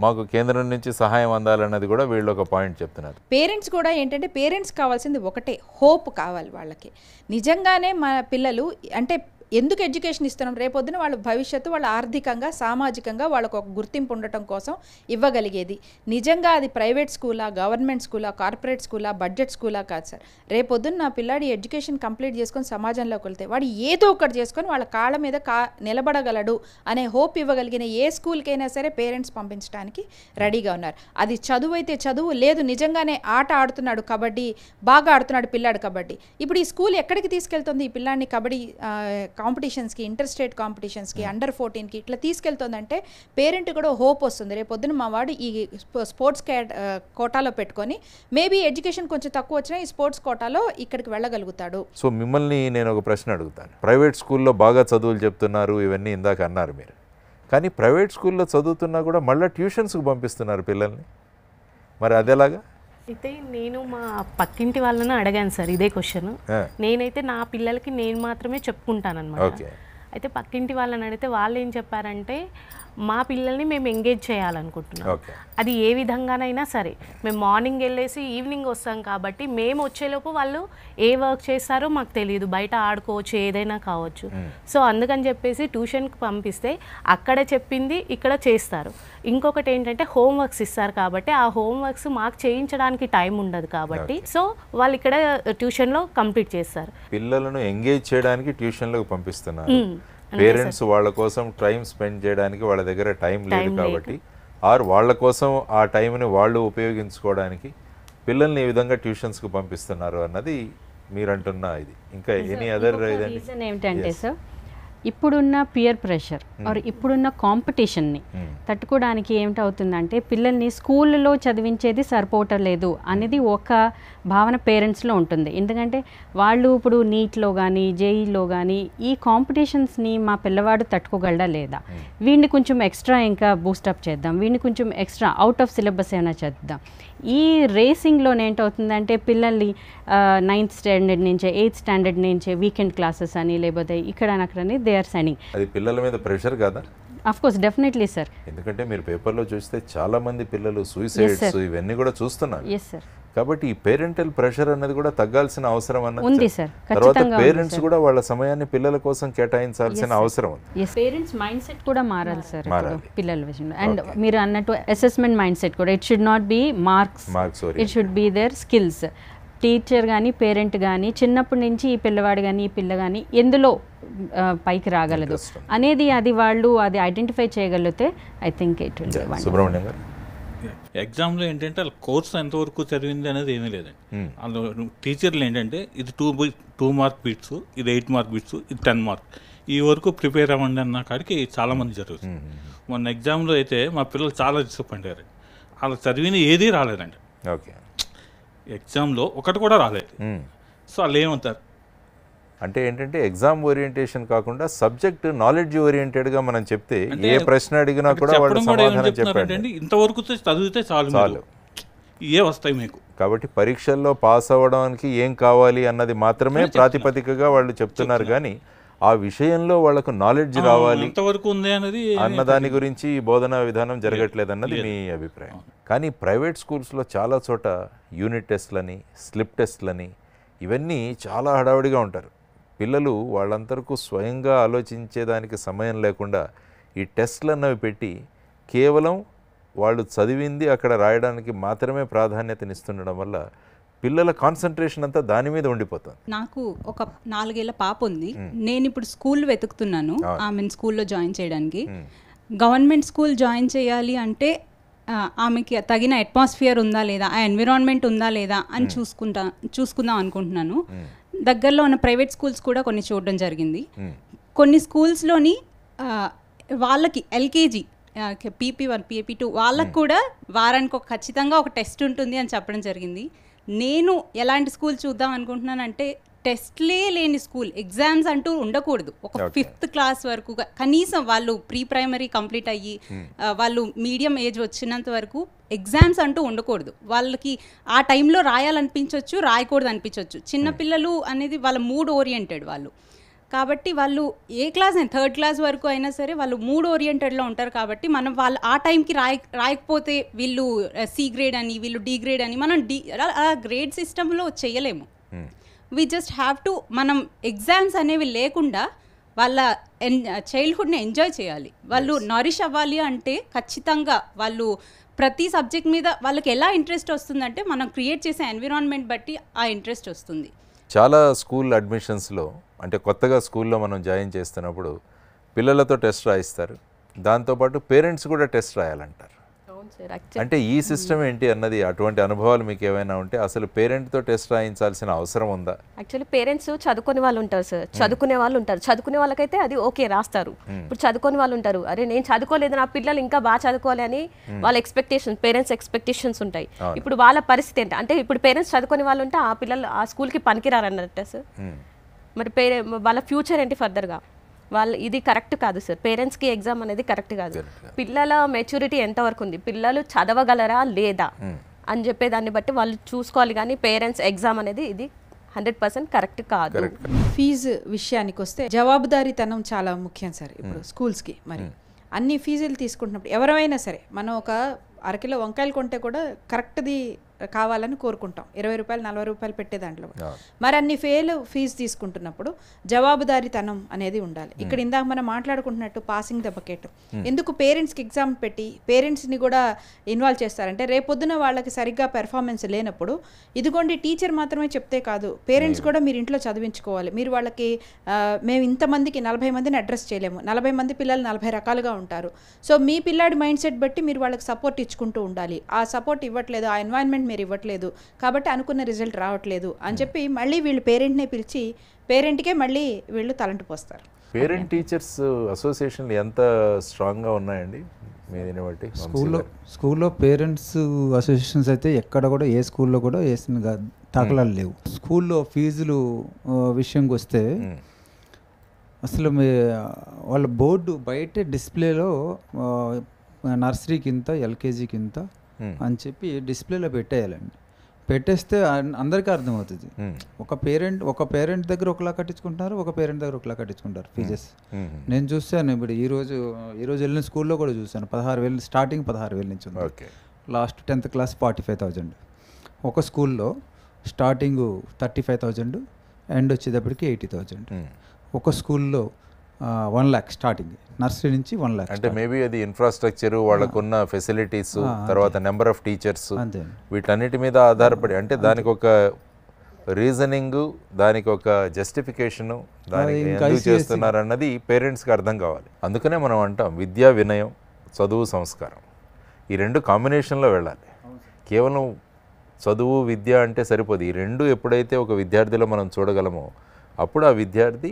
మాకు కేంద్రం నుంచి సహాయం అందాలన్నది కూడా వీళ్ళు ఒక పాయింట్ చెప్తున్నారు పేరెంట్స్ కూడా ఏంటంటే పేరెంట్స్ కావాల్సింది ఒకటే హోప్ కావాలి వాళ్ళకి నిజంగానే మన పిల్లలు అంటే ఎందుకు ఎడ్యుకేషన్ ఇస్తున్నాం రేపొద్దున వాళ్ళ భవిష్యత్తు వాళ్ళ ఆర్థికంగా సామాజికంగా వాళ్ళకు ఒక గుర్తింపు ఉండటం కోసం ఇవ్వగలిగేది నిజంగా అది ప్రైవేట్ స్కూలా గవర్నమెంట్ స్కూలా కార్పొరేట్ స్కూలా బడ్జెట్ స్కూలా కాదు సార్ రేపొద్దున నా పిల్లాడి ఎడ్యుకేషన్ కంప్లీట్ చేసుకొని సమాజంలోకి వెళ్తే వాడు ఏదో ఒకటి చేసుకొని వాళ్ళ కాళ్ళ మీద కా నిలబడగలడు అనే హోప్ ఇవ్వగలిగిన ఏ స్కూల్కైనా సరే పేరెంట్స్ పంపించడానికి రెడీగా ఉన్నారు అది చదువు అయితే చదువు లేదు నిజంగానే ఆట ఆడుతున్నాడు కబడ్డీ బాగా ఆడుతున్నాడు పిల్లాడు కబడ్డీ ఇప్పుడు ఈ స్కూల్ ఎక్కడికి తీసుకెళ్తుంది ఈ పిల్లాడిని కబడ్డీ కాంపిటీషన్స్కి ఇంటర్ స్టేట్ కాంపిటీషన్స్కి అండర్ hmm. ఫోర్టీన్కి ఇట్లా తీసుకెళ్తుందంటే పేరెంట్ కూడా హోప్ వస్తుంది రేపు పొద్దున మా వాడు ఈ స్పోర్ట్స్ కోటాలో పెట్టుకొని మేబీ ఎడ్యుకేషన్ కొంచెం తక్కువ వచ్చినా ఈ స్పోర్ట్స్ కోటాలో ఇక్కడికి వెళ్ళగలుగుతాడు సో మిమ్మల్ని నేను ఒక ప్రశ్న అడుగుతాను ప్రైవేట్ స్కూల్లో బాగా చదువులు చెప్తున్నారు ఇవన్నీ ఇందాక అన్నారు మీరు కానీ ప్రైవేట్ స్కూల్లో చదువుతున్నా కూడా మళ్ళీ ట్యూషన్స్కి పంపిస్తున్నారు పిల్లల్ని మరి అదేలాగా అయితే నేను మా పక్కింటి వాళ్ళని అడిగాను సార్ ఇదే క్వశ్చన్ నేనైతే నా పిల్లలకి నేను మాత్రమే చెప్పుకుంటాను అనమాట అయితే పక్కింటి వాళ్ళని అడిగితే వాళ్ళు ఏం చెప్పారంటే మా పిల్లల్ని మేము ఎంగేజ్ చేయాలనుకుంటున్నాం అది ఏ విధంగానైనా సరే మేము మార్నింగ్ వెళ్ళేసి ఈవినింగ్ వస్తాం కాబట్టి మేము వచ్చేలోపు వాళ్ళు ఏ వర్క్ చేస్తారో మాకు తెలియదు బయట ఆడుకోవచ్చు ఏదైనా కావచ్చు సో అందుకని చెప్పేసి ట్యూషన్కి పంపిస్తే అక్కడ చెప్పింది ఇక్కడ చేస్తారు ఇంకొకటి ఏంటంటే హోంవర్క్స్ ఇస్తారు కాబట్టి ఆ హోంవర్క్స్ మాకు చేయించడానికి టైం ఉండదు కాబట్టి సో వాళ్ళు ఇక్కడ ట్యూషన్లో కంప్లీట్ చేస్తారు పిల్లలను ఎంగేజ్ చేయడానికి ట్యూషన్లోకి పంపిస్తున్నారు పేరెంట్స్ వాళ్ళ కోసం టైం స్పెండ్ చేయడానికి వాళ్ళ దగ్గర టైం లేదు కాబట్టి ఆర్ వాళ్ళ కోసం ఆ టైంని వాళ్ళు ఉపయోగించుకోవడానికి పిల్లల్ని ఈ విధంగా ట్యూషన్స్కి పంపిస్తున్నారు అన్నది మీరంటున్న ఇది ఇంకా ఎనీ అదర్ ఏంటంటే సార్ ఇప్పుడున్న పియర్ ప్రెషర్ ఆర్ ఇప్పుడున్న కాంపిటీషన్ని hmm. తట్టుకోవడానికి ఏమిటవుతుందంటే పిల్లల్ని స్కూల్లో చదివించేది సరిపోవటం లేదు అనేది hmm. ఒక భావన పేరెంట్స్లో ఉంటుంది ఎందుకంటే వాళ్ళు ఇప్పుడు నీట్లో కానీ జేఈలో e కానీ ఈ కాంపిటీషన్స్ని మా పిల్లవాడు తట్టుకోగలడా లేదా hmm. వీడిని కొంచెం ఎక్స్ట్రా ఇంకా బూస్టప్ చేద్దాం వీడిని కొంచెం ఎక్స్ట్రా అవుట్ ఆఫ్ సిలబస్ ఏమైనా చేద్దాం ఈ రేసింగ్లో ఏంటవుతుందంటే పిల్లల్ని నైన్త్ స్టాండర్డ్ నుంచే ఎయిత్ స్టాండర్డ్ నుంచే వీకెండ్ క్లాసెస్ అని లేకపోతే ఇక్కడ అక్కడని దే ఆర్ సెండింగ్ అది పిల్లల మీద ప్రెషర్ కదా అఫ్ కోర్స్ డెఫినెట్లీ సార్ ఎందుకంటే మీరు పేపర్లో చూస్తే చాలా మంది పిల్లలు సూసైడ్స్ ఇవన్నీ కూడా చూస్తున్నారు ఎస్ సార్ కాబట్టి ఈ పేరెంటల్ ప్రెషర్ అన్నది కూడా తగ్గాల్సిన అవసరం అన్న ఉంది సార్ తర్వాత పేరెంట్స్ కూడా వాళ్ళ సమయాన్ని పిల్లల కోసం కేటాయించాల్సిన అవసరం ఉంది పేరెంట్స్ మైండ్ సెట్ కూడా మారాలి సార్ పిల్లల విషయంలో అండ్ మీరు అన్నట్టు అసెస్మెంట్ మైండ్ సెట్ కూడా it should not be marks marks it should be their skills teacher కానీ పేరెంట్ కానీ చిన్నప్పటి నుంచి ఈ పిల్లవాడు కానీ ఈ పిల్ల కానీ ఎందులో పైకి రాగలదు అనేది అది వాళ్ళు అది ఐడెంటిఫై చేయగలిగితే I think it will Subrahmanyam garu ఎగ్జామ్లో ఏంటంటే వాళ్ళ కోర్స్ ఎంతవరకు చదివింది అనేది ఏమీ లేదండి అందులో టీచర్లు ఏంటంటే ఇది టూ టూ మార్క్ బిట్స్ ఇది ఎయిట్ మార్క్ బిట్స్ ఇది టెన్ మార్క్ ఈ వరకు ప్రిపేర్ అవ్వండి అన్న కాడికి చాలామంది జరుగుతుంది మొన్న ఎగ్జామ్లో అయితే మా పిల్లలు చాలా డిసప్పాయింట్ అయ్యారు వాళ్ళు చదివిన ఏదీ రాలేదండి ఓకే ఎగ్జామ్లో ఒకటి కూడా రాలేదు సో వాళ్ళు ఏమంటారు అంటే ఏంటంటే ఎగ్జామ్ ఓరియంటేషన్ కాకుండా సబ్జెక్ట్ నాలెడ్జ్ గా మనం చెప్తే ఏ ప్రశ్న అడిగినా కూడా వాళ్ళు సమాధానం చెప్పారు ఇంతవరకు చదివితే చాలు చాలు ఏ వస్తాయి మీకు కాబట్టి పరీక్షల్లో పాస్ అవ్వడానికి ఏం కావాలి అన్నది మాత్రమే ప్రాతిపదికగా వాళ్ళు చెప్తున్నారు కానీ ఆ విషయంలో వాళ్ళకు నాలెడ్జ్ రావాలి ఉంది అన్న దాని గురించి బోధనా విధానం జరగట్లేదు అన్నది మీ అభిప్రాయం కానీ ప్రైవేట్ స్కూల్స్లో చాలా చోట యూనిట్ టెస్ట్లని స్లిప్ టెస్ట్లని ఇవన్నీ చాలా హడావుడిగా ఉంటారు పిల్లలు వాళ్ళంతరకు స్వయంగా ఆలోచించేదానికి సమయం లేకుండా ఈ టెస్ట్లు అన్నవి పెట్టి కేవలం వాళ్ళు చదివింది అక్కడ రాయడానికి మాత్రమే ప్రాధాన్యతనిస్తుండడం వల్ల పిల్లల కాన్సన్ట్రేషన్ అంతా దాని మీద ఉండిపోతుంది నాకు ఒక నాలుగేళ్ల పాప ఉంది నేను ఇప్పుడు స్కూల్ వెతుకుతున్నాను ఆమెను స్కూల్లో జాయిన్ చేయడానికి గవర్నమెంట్ స్కూల్ జాయిన్ చేయాలి అంటే ఆమెకి తగిన అట్మాస్ఫియర్ ఉందా లేదా ఆ ఎన్విరాన్మెంట్ ఉందా లేదా అని చూసుకుంటా చూసుకుందాం అనుకుంటున్నాను దగ్గరలో ఉన్న ప్రైవేట్ స్కూల్స్ కూడా కొన్ని చూడడం జరిగింది కొన్ని స్కూల్స్లోని వాళ్ళకి LKG PP one PP two వాళ్ళకు కూడా వారానికి ఒక ఖచ్చితంగా ఒక టెస్ట్ ఉంటుంది అని చెప్పడం జరిగింది నేను ఎలాంటి స్కూల్ చూద్దాం అనుకుంటున్నానంటే టెస్ట్లే లేని స్కూల్ ఎగ్జామ్స్ అంటూ ఉండకూడదు ఒక ఫిఫ్త్ క్లాస్ వరకు కనీసం వాళ్ళు ప్రీ ప్రైమరీ కంప్లీట్ అయ్యి hmm. వాళ్ళు మీడియం ఏజ్ వచ్చినంత వరకు ఎగ్జామ్స్ అంటూ ఉండకూడదు వాళ్ళకి ఆ టైంలో రాయాలనిపించవచ్చు రాయకూడదు అనిపించవచ్చు చిన్నపిల్లలు hmm. అనేది వాళ్ళ మూడ్ ఓరియంటెడ్ వాళ్ళు కాబట్టి వాళ్ళు ఏ క్లాస్ అయినా థర్డ్ క్లాస్ వరకు అయినా సరే వాళ్ళు మూడ్ ఓరియంటెడ్లో ఉంటారు కాబట్టి మనం వాళ్ళు ఆ టైంకి రాయ రాయకపోతే వీళ్ళు సి గ్రేడ్ అని వీళ్ళు డి గ్రేడ్ అని మనం డి గ్రేడ్ సిస్టంలో చేయలేము hmm. We just have to మనం ఎగ్జామ్స్ అనేవి లేకుండా వాళ్ళ ఎన్ చైల్డ్హుడ్ని ఎంజాయ్ చేయాలి వాళ్ళు నరిష్ అవ్వాలి అంటే ఖచ్చితంగా వాళ్ళు ప్రతి సబ్జెక్ట్ మీద వాళ్ళకి ఎలా ఇంట్రెస్ట్ వస్తుందంటే మనం క్రియేట్ చేసే ఎన్విరాన్మెంట్ బట్టి ఆ ఇంట్రెస్ట్ వస్తుంది చాలా స్కూల్ అడ్మిషన్స్లో అంటే కొత్తగా స్కూల్లో మనం జాయిన్ చేస్తున్నప్పుడు పిల్లలతో టెస్ట్ రాయిస్తారు దాంతోపాటు పేరెంట్స్ కూడా టెస్ట్ రాయాలంటారు అంటే ఈ సిస్టమ్ ఏంటి అన్నది అటువంటి అనుభవాలు మీకు ఏమైనా ఉంటే అసలు పేరెంట్ తో టెస్ట్ రాయించాల్సిన అవసరం ఉందా యాక్చువల్లీ పేరెంట్స్ చదువుకునే వాళ్ళు ఉంటారు సార్ hmm. చదువుకునే వాళ్ళు ఉంటారు చదువుకునే వాళ్ళకైతే అది ఓకే రాస్తారు hmm. ఇప్పుడు చదువుకునే వాళ్ళు ఉంటారు అరే నేను చదువుకోలేదు నా పిల్లలు ఇంకా బాగా చదువుకోవాలి అని hmm. వాళ్ళ ఎక్స్పెక్టేషన్ పేరెంట్స్ ఎక్స్పెక్టేషన్స్ ఉంటాయి ఇప్పుడు వాళ్ళ పరిస్థితి ఏంటి అంటే ఇప్పుడు పేరెంట్స్ చదువుకునే వాళ్ళు ఉంటే ఆ పిల్లలు ఆ స్కూల్కి పనికిరారన్నట్టు సార్ మరి పేరే వాళ్ళ ఫ్యూచర్ ఏంటి ఫర్దర్గా వాళ్ళు ఇది కరెక్ట్ కాదు సార్ పేరెంట్స్కి ఎగ్జామ్ అనేది కరెక్ట్ కాదు పిల్లల మెచ్యూరిటీ ఎంతవరకు ఉంది పిల్లలు చదవగలరా లేదా అని చెప్పే దాన్ని బట్టి వాళ్ళు చూసుకోవాలి కానీ పేరెంట్స్ ఎగ్జామ్ అనేది ఇది హండ్రెడ్ పర్సెంట్ కరెక్ట్ కాదు ఫీజు విషయానికి వస్తే జవాబుదారీతనం చాలా ముఖ్యం సార్ ఇప్పుడు స్కూల్స్కి మరి అన్ని ఫీజులు తీసుకుంటున్నప్పుడు ఎవరైనా సరే మనం ఒక అరకిలో వంకాయలు కొంటే కూడా కరెక్ట్ది కావాలని కోరుకుంటాం ఇరవై రూపాయలు నలభై రూపాయలు పెట్టే దాంట్లో మరి అన్ని ఫెయిల్ ఫీజు తీసుకుంటున్నప్పుడు జవాబుదారితనం అనేది ఉండాలి ఇక్కడ ఇందాక మనం మాట్లాడుకుంటున్నట్టు పాసింగ్ ద బకెట్ ఎందుకు పేరెంట్స్కి ఎగ్జామ్ పెట్టి పేరెంట్స్ని కూడా ఇన్వాల్వ్ చేస్తారంటే రేపొద్దున వాళ్ళకి సరిగ్గా పెర్ఫార్మెన్స్ లేనప్పుడు ఇదిగోండి టీచర్ మాత్రమే చెప్తే కాదు పేరెంట్స్ కూడా మీరు ఇంట్లో చదివించుకోవాలి మీరు వాళ్ళకి మేము ఇంతమందికి నలభై మందిని అడ్రస్ చేయలేము నలభై మంది పిల్లలు నలభై రకాలుగా ఉంటారు సో మీ పిల్లాడి మైండ్ సెట్ బట్టి మీరు వాళ్ళకి సపోర్ట్ ఇచ్చుకుంటూ ఉండాలి ఆ సపోర్ట్ ఇవ్వట్లేదు ఆ ఎన్వైర్న్మెంట్ మీరు ఇవ్వట్లేదు కాబట్టి అనుకున్న రిజల్ట్ రావట్లేదు అని చెప్పి మళ్ళీ వీళ్ళు పేరెంట్నే పిలిచి పేరెంట్కే మళ్ళీ వీళ్ళు తలంటు పోస్తారు పేరెంట్ టీచర్స్ అసోసియేషన్లు ఎంత స్ట్రాంగ్గా ఉన్నాయండి స్కూల్లో స్కూల్లో పేరెంట్స్ అసోసియేషన్స్ అయితే ఎక్కడ కూడా ఏ స్కూల్లో కూడా వేసిన తగలాలు లేవు స్కూల్లో ఫీజులు విషయంకి వస్తే అసలు వాళ్ళ బోర్డు బయట డిస్ప్లేలో నర్సరీ కింద ఎల్కేజీ కింద Hmm. అని చెప్పి డిస్ప్లేలో పెట్టేయాలండి పెట్టేస్తే అందరికీ అర్థమవుతుంది hmm. ఒక పేరెంట్ ఒక పేరెంట్ దగ్గర ఒకలా కట్టించుకుంటారు ఒక పేరెంట్ దగ్గర ఒకలా కట్టించుకుంటారు ఫీజెస్ hmm. నేను చూశాను ఇప్పుడు ఈరోజు రోజు వెళ్ళిన స్కూల్లో కూడా చూశాను పదహారు వేలు స్టార్టింగ్ పదహారు వేలు నుంచి ఉంది last tenth class forty five thousand ఒక స్కూల్లో starting thirty five thousand end వచ్చేటప్పటికి ఎయిటీ థౌజండ్ ఒక స్కూల్లో వన్ ల్యాక్ స్టార్టింగ్ నర్సరీ నుంచి వన్ ల్యాక్ అంటే మేబీ అది ఇన్ఫ్రాస్ట్రక్చర్ వాళ్ళకున్న ఫెసిలిటీస్ తర్వాత నెంబర్ ఆఫ్ టీచర్స్ వీటన్నిటి మీద ఆధారపడి అంటే దానికి ఒక రీజనింగ్ దానికి ఒక జస్టిఫికేషను దానికి చేస్తున్నారు అన్నది పేరెంట్స్కి అర్థం కావాలి అందుకనే మనం అంటాం విద్యా వినయం చదువు సంస్కారం ఈ రెండు కాంబినేషన్లో వెళ్ళాలి కేవలం చదువు విద్య అంటే సరిపోదు ఈ రెండు ఎప్పుడైతే ఒక విద్యార్థిలో మనం చూడగలమో అప్పుడు ఆ విద్యార్థి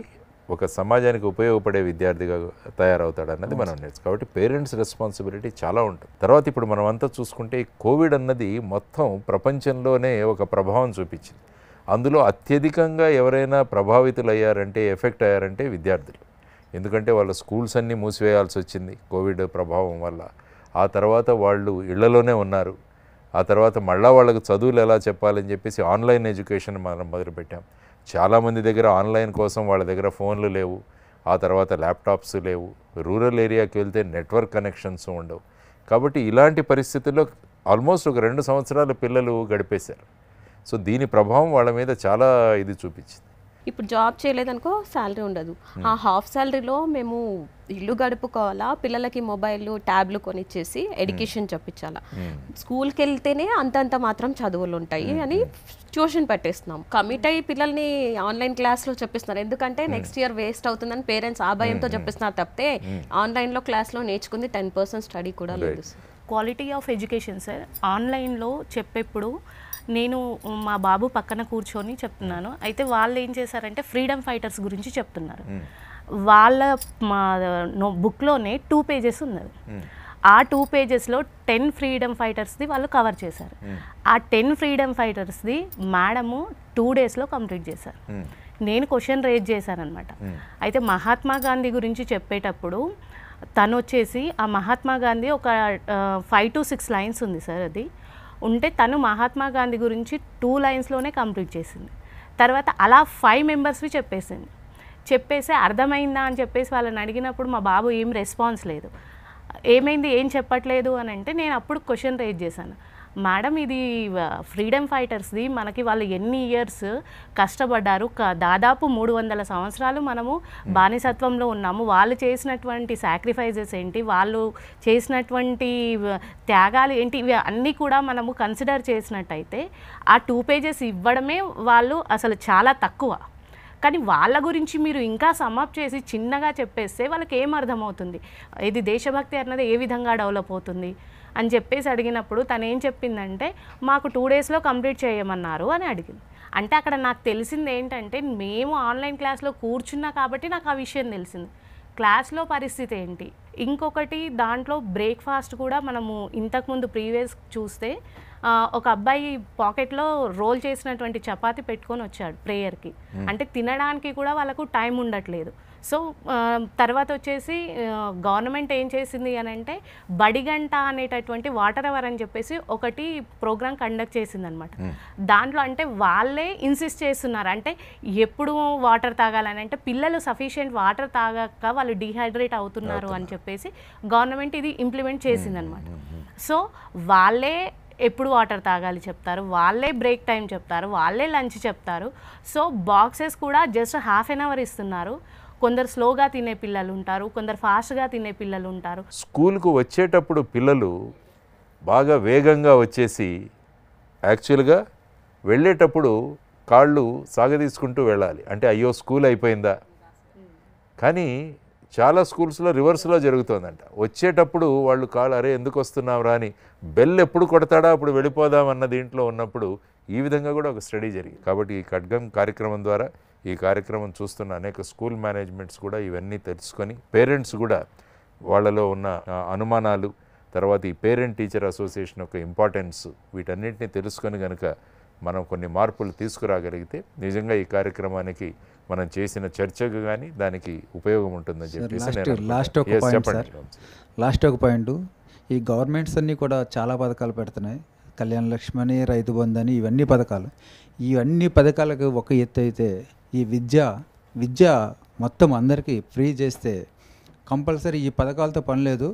ఒక సమాజానికి ఉపయోగపడే విద్యార్థిగా తయారవుతాడు అన్నది మనం నేర్చు కాబట్టి పేరెంట్స్ రెస్పాన్సిబిలిటీ చాలా ఉంటుంది తర్వాత ఇప్పుడు మనం అంతా చూసుకుంటే కోవిడ్ అన్నది మొత్తం ప్రపంచంలోనే ఒక ప్రభావం చూపించింది అందులో అత్యధికంగా ఎవరైనా ప్రభావితులు అయ్యారంటే ఎఫెక్ట్ అయ్యారంటే విద్యార్థులు ఎందుకంటే వాళ్ళ స్కూల్స్ అన్నీ మూసివేయాల్సి వచ్చింది కోవిడ్ ప్రభావం వల్ల ఆ తర్వాత వాళ్ళు ఇళ్లలోనే ఉన్నారు ఆ తర్వాత మళ్ళా వాళ్ళకు చదువులు ఎలా చెప్పాలని చెప్పేసి ఆన్లైన్ ఎడ్యుకేషన్ మనం మొదలుపెట్టాం చాలామంది దగ్గర ఆన్లైన్ కోసం వాళ్ళ దగ్గర ఫోన్లు లేవు ఆ తర్వాత ల్యాప్టాప్స్ లేవు రూరల్ ఏరియాకి వెళ్తే నెట్వర్క్ కనెక్షన్స్ ఉండవు కాబట్టి ఇలాంటి పరిస్థితుల్లో ఆల్మోస్ట్ ఒక రెండు సంవత్సరాలు పిల్లలు గడిపేశారు సో దీని ప్రభావం వాళ్ళ మీద చాలా ఇది చూపించింది ఇప్పుడు జాబ్ చేయలేదనుకో శాలరీ ఉండదు hmm. ఆ హాఫ్ శాలరీలో మేము ఇల్లు గడుపుకోవాలా పిల్లలకి మొబైల్ ట్యాబ్లు కొనిచ్చేసి hmm. ఎడ్యుకేషన్ చెప్పించాలా hmm. స్కూల్కి వెళ్తేనే అంతంత మాత్రం చదువులు ఉంటాయి అని ట్యూషన్ పెట్టేస్తున్నాం కమిట్ అయ్యి పిల్లల్ని ఆన్లైన్ క్లాస్లో చెప్పిస్తున్నారు ఎందుకంటే నెక్స్ట్ ఇయర్ వేస్ట్ అవుతుందని పేరెంట్స్ ఆ భయంతో చెప్పిస్తున్నారు తప్పితే ఆన్లైన్లో క్లాస్లో నేర్చుకుంది టెన్ పర్సెంట్ స్టడీ కూడా లేదు క్వాలిటీ ఆఫ్ ఎడ్యుకేషన్ సార్ ఆన్లైన్లో చెప్పేప్పుడు నేను మా బాబు పక్కన కూర్చొని చెప్తున్నాను అయితే వాళ్ళు ఏం చేశారంటే ఫ్రీడమ్ ఫైటర్స్ గురించి చెప్తున్నారు వాళ్ళ మా బుక్లోనే టూ పేజెస్ ఉన్నది ఆ టూ పేజెస్లో టెన్ ఫ్రీడమ్ ఫైటర్స్ది వాళ్ళు కవర్ చేశారు ఆ టెన్ ఫ్రీడమ్ ఫైటర్స్ది మేడము టూ డేస్లో కంప్లీట్ చేశారు నేను క్వశ్చన్ రేజ్ చేశానమాట అయితే మహాత్మా గాంధీ గురించి చెప్పేటప్పుడు తను వచ్చేసి ఆ మహాత్మా గాంధీ ఒక ఫైవ్ టు సిక్స్ లైన్స్ ఉంది సార్ అది ఉంటే తను మహాత్మా గాంధీ గురించి టూ లైన్స్లోనే కంప్లీట్ చేసింది తర్వాత అలా ఫైవ్ మెంబర్స్వి చెప్పేసింది చెప్పేసి అర్థమైందా అని చెప్పేసి వాళ్ళని అడిగినప్పుడు మా బాబు ఏం రెస్పాన్స్ లేదు ఏమైంది ఏం చెప్పట్లేదు అని అంటే నేను అప్పుడు క్వశ్చన్ రేజ్ చేశాను మేడం ఇది ఫ్రీడమ్ ఫైటర్స్ది మనకి వాళ్ళు ఎన్ని ఇయర్స్ కష్టపడ్డారు దాదాపు మూడు వందల సంవత్సరాలు మనము బానిసత్వంలో ఉన్నాము వాళ్ళు చేసినటువంటి సాక్రిఫైజెస్ ఏంటి వాళ్ళు చేసినటువంటి త్యాగాలు ఏంటి ఇవి అన్నీ కూడా మనము కన్సిడర్ చేసినట్టయితే ఆ టూ పేజెస్ ఇవ్వడమే వాళ్ళు అసలు చాలా తక్కువ కానీ వాళ్ళ గురించి మీరు ఇంకా సమప్ చేసి చిన్నగా చెప్పేస్తే వాళ్ళకి ఏం అర్థమవుతుంది ఇది దేశభక్తి అన్నది ఏ విధంగా డెవలప్ అవుతుంది అని చెప్పేసి అడిగినప్పుడు తను ఏం చెప్పిందంటే మాకు టూ డేస్లో కంప్లీట్ చేయమన్నారు అని అడిగింది అంటే అక్కడ నాకు తెలిసింది ఏంటంటే మేము ఆన్లైన్ క్లాస్లో కూర్చున్నా కాబట్టి నాకు ఆ విషయం తెలిసింది క్లాస్లో పరిస్థితి ఏంటి ఇంకొకటి దాంట్లో బ్రేక్ఫాస్ట్ కూడా మనము ఇంతకుముందు ప్రీవియస్ చూస్తే ఒక అబ్బాయి పాకెట్లో రోల్ చేసినటువంటి చపాతి పెట్టుకొని వచ్చాడు ప్రేయర్కి అంటే తినడానికి కూడా వాళ్ళకు టైం ఉండట్లేదు సో తర్వాత వచ్చేసి గవర్నమెంట్ ఏం చేసింది అని అంటే బడిగంట అనేటటువంటి వాటర్ అవర్ అని చెప్పేసి ఒకటి ప్రోగ్రామ్ కండక్ట్ చేసిందనమాట దాంట్లో అంటే వాళ్ళే ఇన్సిస్ట్ చేస్తున్నారు అంటే ఎప్పుడు వాటర్ తాగాలని అంటే పిల్లలు సఫిషియెంట్ వాటర్ తాగాక వాళ్ళు డిహైడ్రేట్ అవుతున్నారు అని చెప్పేసి గవర్నమెంట్ ఇది ఇంప్లిమెంట్ చేసిందనమాట సో వాళ్ళే ఎప్పుడు వాటర్ తాగాలి చెప్తారు వాళ్ళే బ్రేక్ టైం చెప్తారు వాళ్ళే లంచ్ చెప్తారు సో బాక్సెస్ కూడా జస్ట్ హాఫ్ అన్ అవర్ ఇస్తున్నారు కొందరు స్లోగా తినే పిల్లలు ఉంటారు కొందరు ఫాస్ట్గా తినే పిల్లలు ఉంటారు స్కూల్కు వచ్చేటప్పుడు పిల్లలు బాగా వేగంగా వచ్చేసి యాక్చువల్గా వెళ్ళేటప్పుడు కాళ్ళు సాగదీసుకుంటూ వెళ్ళాలి అంటే అయ్యో స్కూల్ అయిపోయిందా కానీ చాలా స్కూల్స్లో రివర్స్లో జరుగుతుందంట వచ్చేటప్పుడు వాళ్ళు కాళ్ళు అరే ఎందుకు వస్తున్నావు రా అని బెల్ ఎప్పుడు కొడతాడా అప్పుడు వెళ్ళిపోదాం అన్న దీంట్లో ఉన్నప్పుడు ఈ విధంగా కూడా ఒక స్టడీ జరిగింది కాబట్టి ఈ ఖడ్గం కార్యక్రమం ద్వారా ఈ కార్యక్రమం చూస్తున్న అనేక స్కూల్ మేనేజ్మెంట్స్ కూడా ఇవన్నీ తెలుసుకొని పేరెంట్స్ కూడా వాళ్ళలో ఉన్న అనుమానాలు తర్వాత ఈ పేరెంట్ టీచర్ అసోసియేషన్ యొక్క ఇంపార్టెన్స్ వీటన్నింటినీ తెలుసుకొని కనుక మనం కొన్ని మార్పులు తీసుకురాగలిగితే నిజంగా ఈ కార్యక్రమానికి మనం చేసిన చర్చకు కానీ దానికి ఉపయోగం ఉంటుందని చెప్పేసి లాస్ట్ ఒక పాయింట్ లాస్ట్ ఒక పాయింట్ ఈ గవర్నమెంట్స్ అన్నీ కూడా చాలా పథకాలు పెడుతున్నాయి కళ్యాణ లక్ష్మి రైతు బంధు అని ఇవన్నీ పథకాలు ఇవన్నీ పథకాలకు ఒక ఎత్తు అయితే ఈ విద్య విద్య మొత్తం అందరికీ ఫ్రీ చేస్తే కంపల్సరీ ఈ పథకాలతో పని లేదు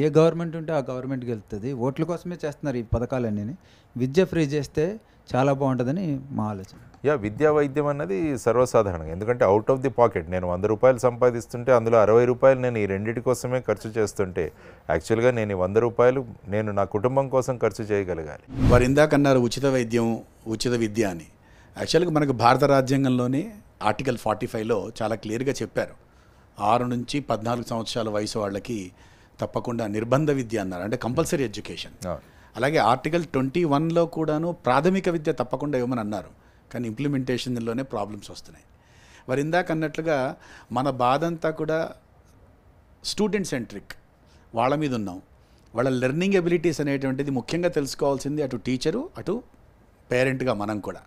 ఏ గవర్నమెంట్ ఉంటే ఆ గవర్నమెంట్కి వెళ్తుంది ఓట్ల కోసమే చేస్తున్నారు ఈ పథకాలన్నీ విద్య ఫ్రీ చేస్తే చాలా బాగుంటుందని మా ఆలోచన యా విద్యా వైద్యం అన్నది సర్వసాధారణంగా ఎందుకంటే అవుట్ ఆఫ్ ది పాకెట్ నేను వంద రూపాయలు సంపాదిస్తుంటే అందులో అరవై రూపాయలు నేను ఈ రెండింటి కోసమే ఖర్చు చేస్తుంటే యాక్చువల్గా నేను ఈ వంద రూపాయలు నేను నా కుటుంబం కోసం ఖర్చు చేయగలగాలి వారు ఇందాక అన్నారు ఉచిత వైద్యం ఉచిత విద్య అని యాక్చువల్గా మనకు భారత రాజ్యాంగంలోనే ఆర్టికల్ ఫార్టీ ఫైవ్లో చాలా క్లియర్గా చెప్పారు ఆరు నుంచి పద్నాలుగు సంవత్సరాల వయసు వాళ్ళకి తప్పకుండా నిర్బంధ విద్య అన్నారు అంటే కంపల్సరీ ఎడ్యుకేషన్ అలాగే ఆర్టికల్ ట్వంటీ వన్లో కూడాను ప్రాథమిక విద్య తప్పకుండా ఇవ్వమని అన్నారు కానీ ఇంప్లిమెంటేషన్లోనే ప్రాబ్లమ్స్ వస్తున్నాయి వారి ఇందాక అన్నట్లుగా మన బాధ అంతా కూడా స్టూడెంట్ సెంట్రిక్ వాళ్ళ మీద ఉన్నాం వాళ్ళ లెర్నింగ్ ఎబిలిటీస్ అనేటువంటిది ముఖ్యంగా తెలుసుకోవాల్సింది అటు టీచరు అటు పేరెంట్గా మనం కూడా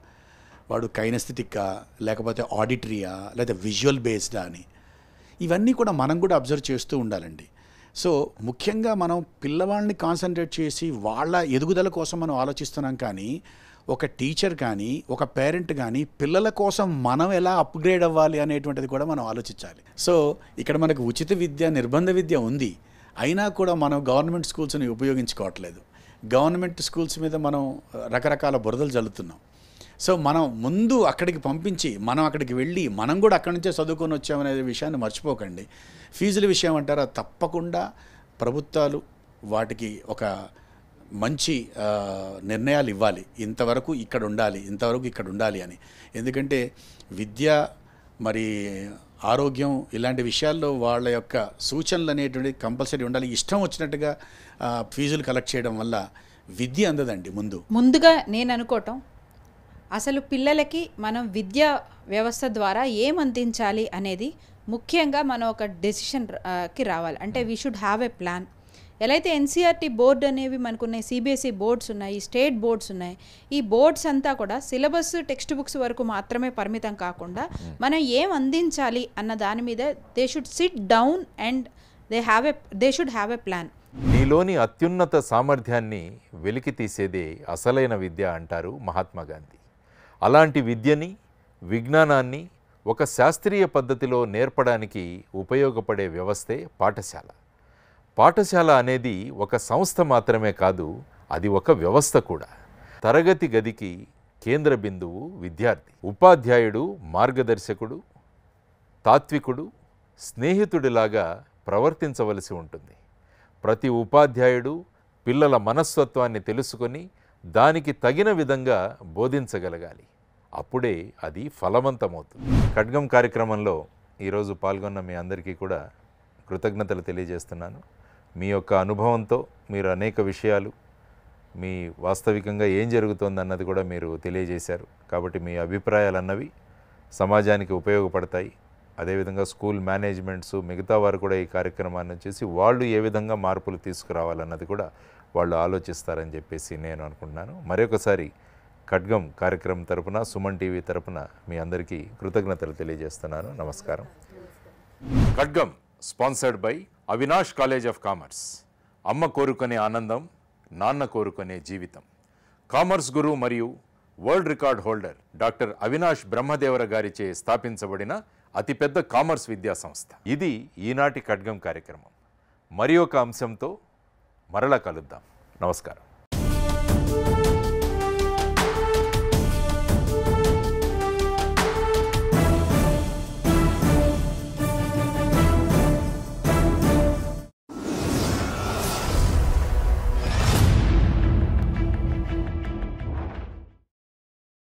వాడు కైనస్థితికా లేకపోతే ఆడిటరీయా లేకపోతే విజువల్ బేస్డా అని ఇవన్నీ కూడా మనం కూడా అబ్జర్వ్ చేస్తూ ఉండాలండి సో ముఖ్యంగా మనం పిల్లవాళ్ళని కాన్సన్ట్రేట్ చేసి వాళ్ళ ఎదుగుదల కోసం మనం ఆలోచిస్తున్నాం కానీ ఒక టీచర్ కానీ ఒక పేరెంట్ కానీ పిల్లల కోసం మనం ఎలా అప్గ్రేడ్ అవ్వాలి అనేటువంటిది కూడా మనం ఆలోచించాలి సో ఇక్కడ మనకు ఉచిత విద్య నిర్బంధ విద్య ఉంది అయినా కూడా మనం గవర్నమెంట్ స్కూల్స్ని ఉపయోగించుకోవట్లేదు గవర్నమెంట్ స్కూల్స్ మీద మనం రకరకాల బురదలు జల్లుతున్నాం సో మనం ముందు అక్కడికి పంపించి మనం అక్కడికి వెళ్ళి మనం కూడా అక్కడి నుంచే చదువుకొని వచ్చామనే విషయాన్ని మర్చిపోకండి ఫీజుల విషయం అంటారా తప్పకుండా ప్రభుత్వాలు వాటికి ఒక మంచి నిర్ణయాలు ఇవ్వాలి ఇంతవరకు ఇక్కడ ఉండాలి ఇంతవరకు ఇక్కడ ఉండాలి అని ఎందుకంటే విద్య మరి ఆరోగ్యం ఇలాంటి విషయాల్లో వాళ్ళ యొక్క సూచనలు అనేటువంటి కంపల్సరీ ఉండాలి ఇష్టం వచ్చినట్టుగా ఫీజులు కలెక్ట్ చేయడం వల్ల విద్య అందదండి ముందు ముందుగా నేను అనుకోవటం అసలు పిల్లలకి మనం విద్యా వ్యవస్థ ద్వారా ఏం అందించాలి అనేది ముఖ్యంగా మనం ఒక డెసిషన్కి రావాలి అంటే we should have a plan ఎలా అయితే ఎన్సీఆర్టీ బోర్డు e అనేవి మనకున్నాయి సిబిఎస్ఈ బోర్డ్స్ e ఉన్నాయి స్టేట్ బోర్డ్స్ ఉన్నాయి ఈ బోర్డ్స్ అంతా కూడా సిలబస్ టెక్స్ట్ బుక్స్ వరకు మాత్రమే పరిమితం కాకుండా hmm. మనం ఏం అందించాలి అన్న దాని మీద they should sit down and they have a they should have a plan నీలోని అత్యున్నత సామర్థ్యాన్ని వెలికి తీసేదే అసలైన విద్య అంటారు మహాత్మా గాంధీ అలాంటి విద్యని విజ్ఞానాన్ని ఒక శాస్త్రీయ పద్ధతిలో నేర్పడానికి ఉపయోగపడే వ్యవస్థే పాఠశాల పాఠశాల అనేది ఒక సంస్థ మాత్రమే కాదు అది ఒక వ్యవస్థ కూడా తరగతి గదికి కేంద్ర బిందువు విద్యార్థి ఉపాధ్యాయుడు మార్గదర్శకుడు తాత్వికుడు స్నేహితుడిలాగా ప్రవర్తించవలసి ఉంటుంది ప్రతి ఉపాధ్యాయుడు పిల్లల మనస్తత్వాన్ని తెలుసుకొని దానికి తగిన విధంగా బోధించగలగాలి అప్పుడే అది ఫలవంతమవుతుంది ఖడ్గం కార్యక్రమంలో ఈరోజు పాల్గొన్న మీ అందరికీ కూడా కృతజ్ఞతలు తెలియజేస్తున్నాను మీ యొక్క అనుభవంతో మీరు అనేక విషయాలు మీ వాస్తవికంగా ఏం జరుగుతోందన్నది కూడా మీరు తెలియజేశారు కాబట్టి మీ అభిప్రాయాలు అన్నవి సమాజానికి ఉపయోగపడతాయి అదేవిధంగా స్కూల్ మేనేజ్మెంట్స్ మిగతా వారు కూడా ఈ కార్యక్రమాన్ని చేసి వాళ్ళు ఏ విధంగా మార్పులు తీసుకురావాలన్నది కూడా వాళ్ళు ఆలోచిస్తారని చెప్పేసి నేను అనుకుంటున్నాను మరొకసారి ఖడ్గం కార్యక్రమం తరపున సుమన్ టీవీ తరపున మీ అందరికీ కృతజ్ఞతలు తెలియజేస్తున్నాను నమస్కారం Khadgam sponsored by Avinash college of commerce అమ్మ కోరుకునే ఆనందం నాన్న కోరుకునే జీవితం కామర్స్ గురువు మరియు world record holder doctor Avinash Brahmadevara గారిచే స్థాపించబడిన అతిపెద్ద కామర్స్ విద్యా సంస్థ ఇది ఈనాటి ఖడ్గం కార్యక్రమం మరి ఒక అంశంతో మరలా కలుద్దాం నమస్కారం